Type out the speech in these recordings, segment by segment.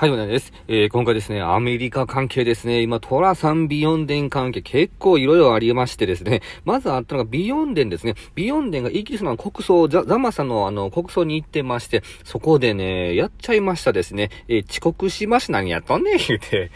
はい、お願いです。えー、今回ですね、アメリカ関係ですね、今、トラさんビヨンデン関係結構いろいろありましてですね、まずあったのがビヨンデンですね。ビヨンデンがイギリスの国葬、ザザマさんのあの国葬に行ってまして、そこでね、やっちゃいましたですね。えー、遅刻しまし、何やっんね言うて。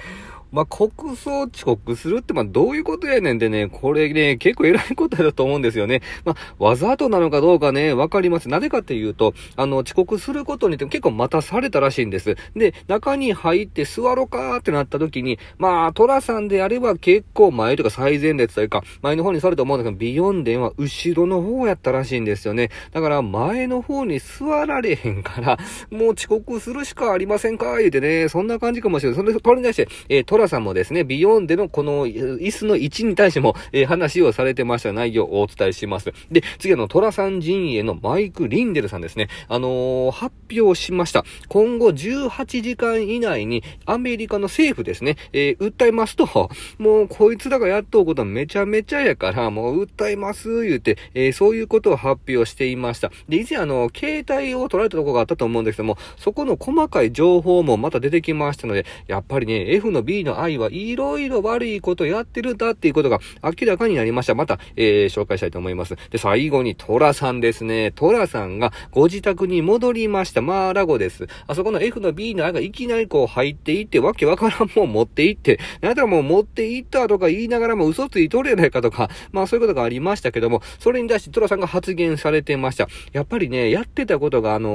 まあ、国葬遅刻するって、まあ、どういうことやねんでね、これね、結構偉いことだと思うんですよね。まあ、わざとなのかどうかね、わかります。なぜかっていうと、あの、遅刻することにて結構待たされたらしいんです。で、中に入って座ろうかーってなった時に、まあ、トラさんであれば結構前とか最前列というか、前の方に座ると思うんだけど、ビヨンデンは後ろの方やったらしいんですよね。だから、前の方に座られへんから、もう遅刻するしかありませんか言うてね、そんな感じかもしれない。それ、取りして、えーラさんもですね、ビヨンデのこの椅子の位置に対しても、えー、話をされてました内容をお伝えします。で、次あの、トラさん陣営のマイク・リンデルさんですね、あのー、発表しました。今後18時間以内にアメリカの政府ですね、えー、訴えますと、もうこいつらがやっとうことはめちゃめちゃやから、もう訴えます、言うて、えー、そういうことを発表していました。で、以前あの、携帯を取られたとこがあったと思うんですけども、そこの細かい情報もまた出てきましたので、やっぱりね、F の B のの愛はいろいろ悪いことやってるんだっていうことが明らかになりました。また、えー、紹介したいと思います。で、最後にトラさんですね。トラさんがご自宅に戻りました。マーラゴです。あそこの F の B の愛がいきなりこう入っていって、わけわからんもん持っていって、なんだもう持っていったとか言いながらも嘘ついとるやないかとか、まあそういうことがありましたけども、それに対してトラさんが発言されてました。やっぱりね、やってたことがあの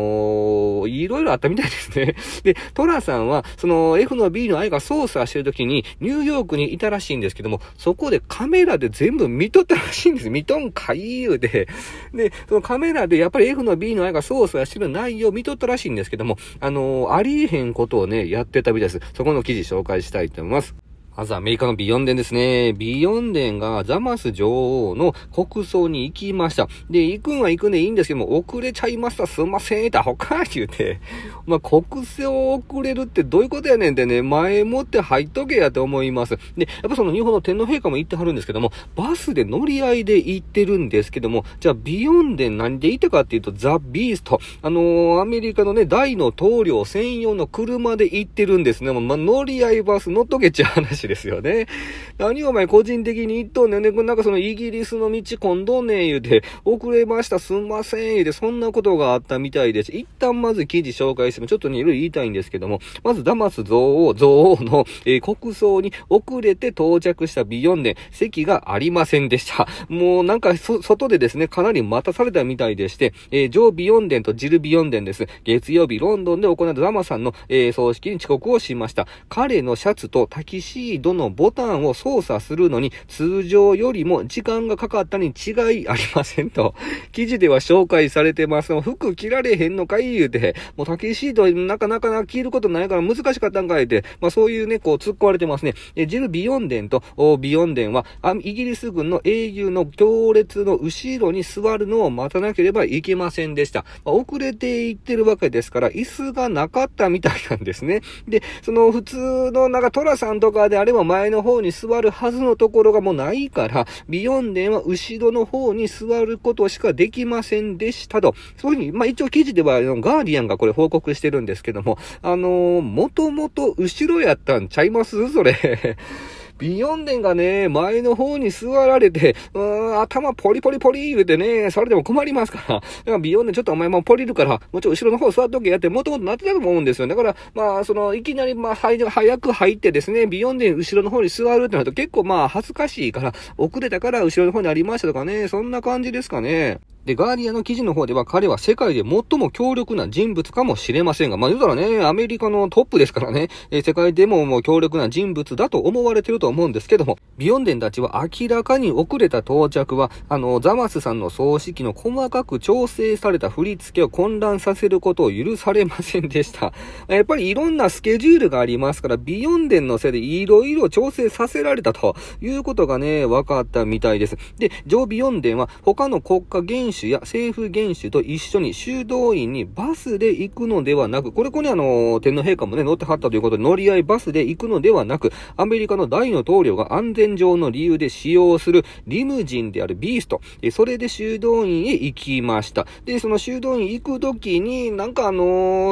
ー、いろいろあったみたいですね。で、トラさんは、その F の B の愛が操作してる時に、ニューヨークにいたらしいんですけども、そこでカメラで全部見とったらしいんです。見とんかい言うて。で、そのカメラでやっぱり F の B の愛が操作してる内容見とったらしいんですけども、あのー、ありえへんことをね、やってたみたいです。そこの記事紹介したいと思います。まずアメリカのビヨンデンですね。ビヨンデンがザマス女王の国葬に行きました。で、行くんは行くんでいいんですけども、遅れちゃいました。すんません。ってアホか言うて。まあ、国葬遅れるってどういうことやねんってね、前もって入っとけやと思います。で、やっぱその日本の天皇陛下も行ってはるんですけども、バスで乗り合いで行ってるんですけども、じゃあビヨンデン何で行ったかっていうと、ザ・ビースト。あのー、アメリカのね、大の棟梁専用の車で行ってるんですね。まあ、乗り合いバス乗っとけちゃう話ですよね。何お前個人的に言っとんねんね。なんかそのイギリスの道混んどんねん言うて、遅れました、すんません言うて、そんなことがあったみたいです。一旦まず記事紹介しても、ちょっとね、いろいろ言いたいんですけども、まずダマス像王、像王の、えー、国葬に遅れて到着したビヨンネ、席がありませんでした。もうなんか、外でですね、かなり待たされたみたいでして、えー、ジョー・ビヨンデンとジル・ビヨンデンです。月曜日、ロンドンで行われたダマさんの、えー、葬式に遅刻をしました。彼のシャツとタキシーイのボタンを操作するのに通常よりも時間がかかったに違いありませんと。記事では紹介されてますが、服着られへんのかい言うて、もうタキシードなかなか着ることないから難しかったんかいって、まあそういうね、こう突っ込まれてますね。ジル・ビヨンデンとビヨンデンはイギリス軍の英雄の行列の後ろに座るのを待たなければいけませんでした。まあ、遅れていってるわけですから、椅子がなかったみたいなんですね。で、その普通のなんかトラさんとかであれ誰も前の方に座るはずのところがもうないから、ビヨンデンは後ろの方に座ることしかできませんでしたと。そういうふうに、まあ一応記事では、ガーディアンがこれ報告してるんですけども、あのー、もともと後ろやったんちゃいますそれビヨンデンがね、前の方に座られて、うーん、頭ポリポリポリ言うてね、それでも困りますから。だからビヨンデンちょっとお前もポリるから、もうちょい後ろの方座っとけやって、もともとなってたと思うんですよ。だから、まあ、その、いきなり、まあ、早く入ってですね、ビヨンデン後ろの方に座るってなると結構まあ、恥ずかしいから、遅れたから後ろの方にありましたとかね、そんな感じですかね。で、ガーディアの記事の方では彼は世界で最も強力な人物かもしれませんが、まあ言うたらね、アメリカのトップですからね、えー、世界でももう強力な人物だと思われてると思うんですけども、ビヨンデンたちは明らかに遅れた到着は、あの、ザマスさんの葬式の細かく調整された振り付けを混乱させることを許されませんでした。やっぱりいろんなスケジュールがありますから、ビヨンデンのせいでいろいろ調整させられたということがね、分かったみたいです。で、ジョービヨンデンは他の国家元首酒や政府元首と一緒に修道院にバスで行くのではなく、これこれあの、天皇陛下もね、乗ってはったということで、乗り合いバスで行くのではなく、アメリカの大の棟梁が安全上の理由で使用するリムジンであるビースト、それで修道院へ行きました。で、その修道院行く時に、なんかあの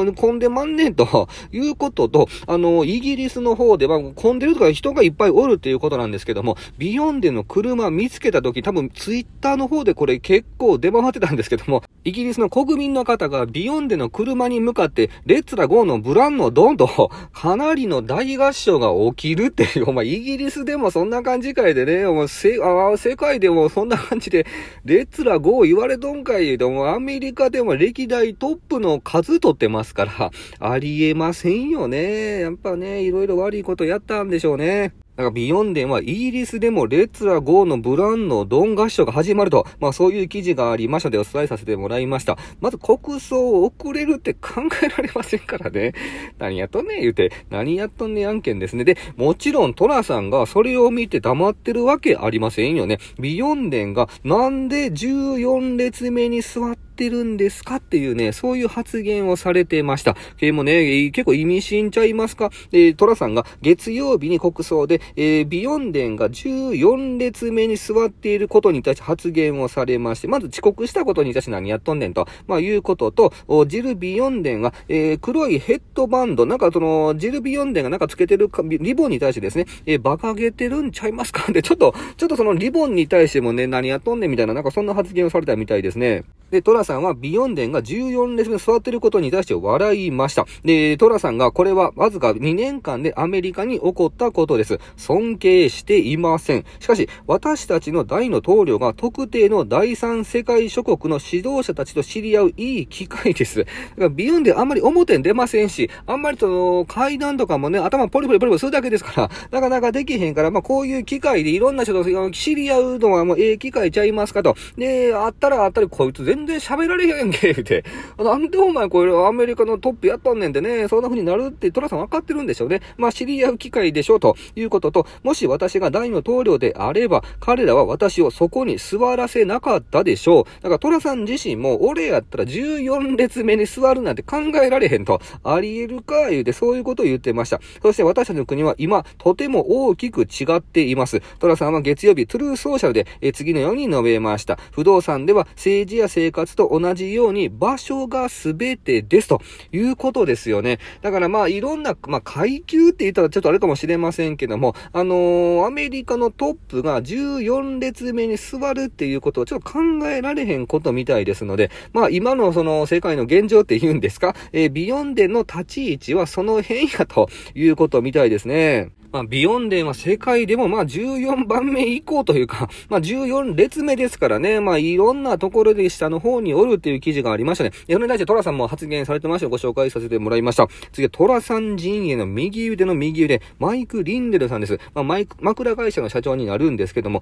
ー、混んでまんねんということと、あのー、イギリスの方では混んでるとか人がいっぱいおるっていうことなんですけども、ビヨンデの車見つけた時、多分ツイッターの方でこれ結構出回ってたんですけども、イギリスの国民の方がビヨンデの車に向かって、レッツラゴーのブランのドンと、かなりの大合唱が起きるっていう、お前、イギリスでもそんな感じかいでね、お前、せあ世界でもそんな感じで、レッツラゴー言われどんかいで、もアメリカでも歴代トップの数取ってますから、ありえませんよね。やっぱね、いろいろ悪いことやったんでしょうね。なんかビヨンデンはイギリスでもレッツラゴーのブランのドン合唱が始まると、まあそういう記事がありましたのでお伝えさせてもらいました。まず国葬を遅れるって考えられませんからね。何やっとんね言うて、何やっとんね案件ですね。で、もちろんトラさんがそれを見て黙ってるわけありませんよね。ビヨンデンがなんで14列目に座ってってるんですかっていうね、そういう発言をされてました。えー、もうね、結構意味深ちゃいますかえー、トラさんが月曜日に国葬で、えー、ビヨンデンが14列目に座っていることに対して発言をされまして、まず遅刻したことに対して何やっとんねんと、まあ、いうことと、ジル・ビヨンデンが、えー、黒いヘッドバンド、なんかその、ジル・ビヨンデンがなんかつけてるかリボンに対してですね、えー、馬鹿げてるんちゃいますかで、ちょっと、ちょっとそのリボンに対してもね、何やっとんねんみたいな、なんかそんな発言をされたみたいですね。で、トラさんはビヨンデンが14列目に座っていることに対して笑いました。で、トラさんがこれはわずか2年間でアメリカに起こったことです。尊敬していません。しかし、私たちの大の棟梁が特定の第三世界諸国の指導者たちと知り合ういい機会です。だからビヨンデンあんまり表に出ませんし、あんまりその階段とかもね、頭ポリポリポリポリするだけですから、なかなかできへんから、まあこういう機会でいろんな人と知り合うのはもうええ機会ちゃいますかと。で、あったらあったりこいつ全然喋られへんけ、言うて。なんでお前これアメリカのトップやったんねんでね、そんな風になるってトラさん分かってるんでしょうね。まあ知り合う機会でしょうということと、もし私が大の棟梁であれば、彼らは私をそこに座らせなかったでしょう。だからトラさん自身も、俺やったら14列目に座るなんて考えられへんと、あり得るか、言うて、そういうことを言ってました。そして私たちの国は今、とても大きく違っています。トラさんは月曜日、トゥルーソーシャルで、え次のように述べました。不動産では政治や生活とと同じように場所が全てですということですよね。だからまあいろんな、まあ階級って言ったらちょっとあれかもしれませんけども、あのー、アメリカのトップが14列目に座るっていうことをちょっと考えられへんことみたいですので、まあ今のその世界の現状って言うんですか、えー、ビヨンデの立ち位置はその辺やということみたいですね。まあ、ビヨンデンは世界でもまあ14番目以降というか、まあ14列目ですからね、まあいろんなところで下の方におるっていう記事がありましたね。米に対してトラさんも発言されてましたご紹介させてもらいました。次はトラさん陣営の右腕の右腕、マイク・リンデルさんです。まあ、マイク、枕会社の社長になるんですけども、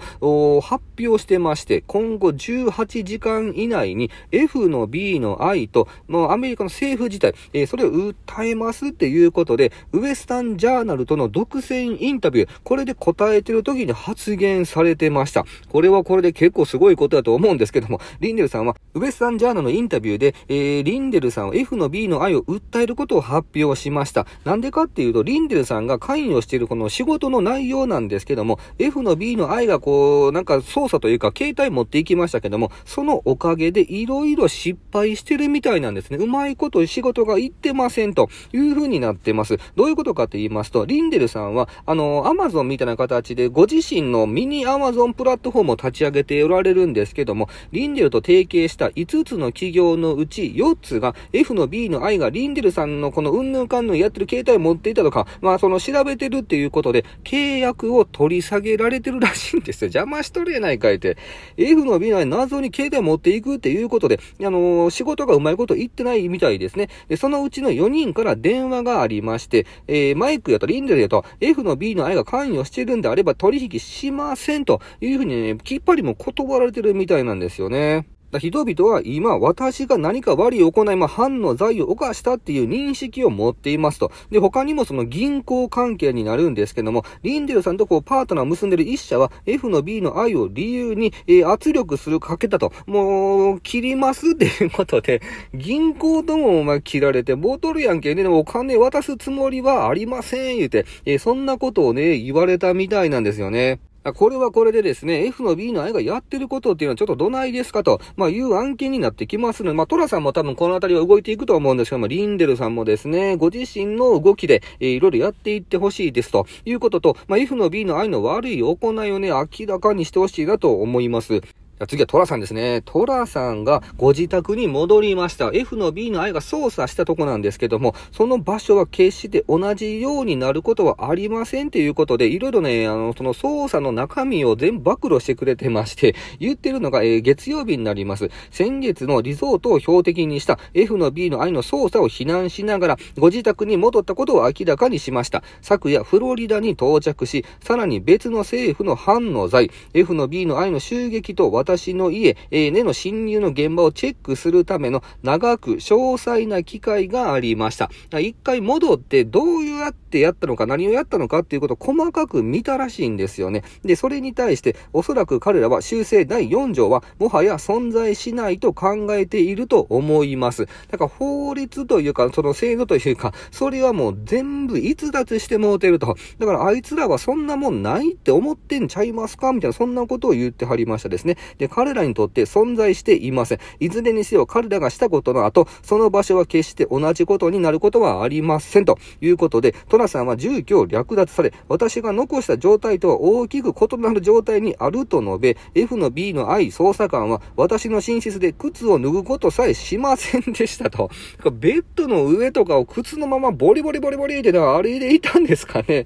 発表してまして、今後18時間以内に F の B の I と、もうアメリカの政府自体、えー、それを訴えますっていうことで、ウエスタンジャーナルとの独占インタビュー、これで答えてる時に発言されてました。これはこれで結構すごいことだと思うんですけども、リンデルさんは、ウエスタンジャーナのインタビューで、えー、リンデルさんは F の B の愛を訴えることを発表しました。なんでかっていうと、リンデルさんが関与しているこの仕事の内容なんですけども、F の B の愛がこう、なんか操作というか、携帯持っていきましたけども、そのおかげで色々失敗してるみたいなんですね。うまいこと仕事がいってませんというふうになってます。どういうことかと言いますと、リンデルさんはあの、アマゾンみたいな形で、ご自身のミニアマゾンプラットフォームを立ち上げておられるんですけども、リンデルと提携した5つの企業のうち4つが、F の B の I がリンデルさんのこのうんぬんかんぬんやってる携帯を持っていたとか、まあ、その調べてるっていうことで、契約を取り下げられてるらしいんですよ。邪魔しとるやないかいて。F の B の I 謎に携帯持っていくっていうことで、あの仕事がうまいこと言ってないみたいですね。で、そのうちの4人から電話がありまして、えー、マイクやとリンデルやと、F の B の I が関与しているんであれば取引しませんというふうにね、きっぱりも断られてるみたいなんですよね。人々は今、私が何か悪い行い、まあ、犯の罪を犯したっていう認識を持っていますと。で、他にもその銀行関係になるんですけども、リンデルさんとこう、パートナーを結んでる一社は、F の B の愛を理由に、えー、圧力するかけたと。もう、切りますっていうことで、銀行ともま、切られて、ボトルやんけね、お金渡すつもりはありません、言うて、えー、そんなことをね、言われたみたいなんですよね。これはこれでですね、F の B の I がやってることっていうのはちょっとどないですかと、まあ、いう案件になってきますので、まあ、トラさんも多分このあたりは動いていくと思うんですけども、リンデルさんもですね、ご自身の動きで、えー、いろいろやっていってほしいですということと、まあ、F の B の I の悪い行いをね、明らかにしてほしいなと思います。次はトラさんですね。トラさんがご自宅に戻りました。F の B の I が操作したとこなんですけども、その場所は決して同じようになることはありませんということで、いろいろね、あの、その操作の中身を全部暴露してくれてまして、言ってるのが、えー、月曜日になります。先月のリゾートを標的にした F の B の I の操作を非難しながら、ご自宅に戻ったことを明らかにしました。昨夜、フロリダに到着し、さらに別の政府の反の罪、F の B の I の襲撃と私の家、えー、根の侵入の現場をチェックするための長く詳細な機会がありました。一回戻ってどうやってやったのか、何をやったのかっていうことを細かく見たらしいんですよね。で、それに対して、おそらく彼らは修正第4条はもはや存在しないと考えていると思います。だから法律というか、その制度というか、それはもう全部逸脱してもうてると。だからあいつらはそんなもんないって思ってんちゃいますかみたいな、そんなことを言ってはりましたですね。で、彼らにとって存在していません。いずれにせよ彼らがしたことの後、その場所は決して同じことになることはありません。ということで、トラさんは住居を略奪され、私が残した状態とは大きく異なる状態にあると述べ、F の B の I 捜査官は、私の寝室で靴を脱ぐことさえしませんでしたと。ベッドの上とかを靴のままボリボリボリボリって、な、歩いていたんですかね。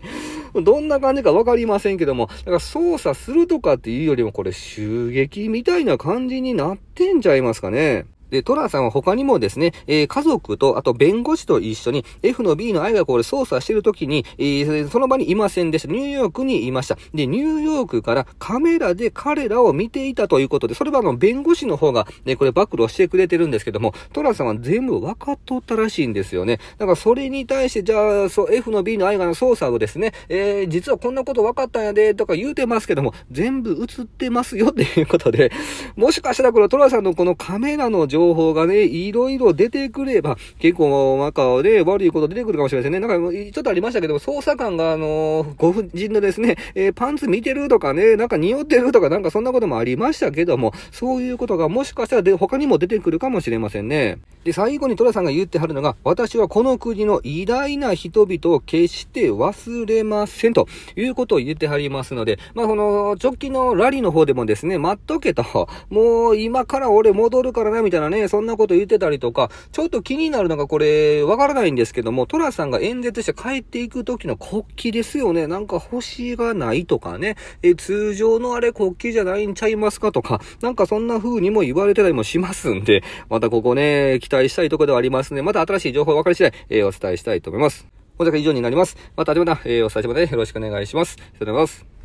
どんな感じかわかりませんけども、だから操作するとかっていうよりもこれ襲撃みたいな感じになってんちゃいますかね。で、トラさんは他にもですね、えー、家族と、あと弁護士と一緒に F の B の愛がこれ捜査してるときに、えー、その場にいませんでした。ニューヨークにいました。で、ニューヨークからカメラで彼らを見ていたということで、それはあの、弁護士の方が、ね、これ暴露してくれてるんですけども、トラさんは全部分かっとったらしいんですよね。だからそれに対して、じゃあ、そう、F の B の愛がの捜査をですね、えー、実はこんなこと分かったんやで、とか言うてますけども、全部映ってますよっていうことで、もしかしたらこのトラさんのこのカメラの状情報がね、いろいろ出てくれば、結構、中で悪いこと出てくるかもしれませんね。なんか、ちょっとありましたけど、捜査官が、あのー、ご婦人のですね、えー、パンツ見てるとかね、なんか匂ってるとか、なんかそんなこともありましたけども、そういうことがもしかしたらで、他にも出てくるかもしれませんね。で、最後に寅さんが言ってはるのが、私はこの国の偉大な人々を決して忘れませんということを言ってはりますので、まあ、この、直近のラリーの方でもですね、待っとけと、もう今から俺戻るからな、みたいなね、そんなこと言ってたりとか、ちょっと気になるのがこれ、わからないんですけども、トラさんが演説して帰っていく時の国旗ですよね。なんか星がないとかね、え通常のあれ国旗じゃないんちゃいますかとか、なんかそんな風にも言われてたりもしますんで、またここね、期待したいとこではありますね。また新しい情報分かり次第、えー、お伝えしたいと思います。本日は以上になります。また後ほど、えー、お伝えしもすのよろしくお願いします。ありがとうございます。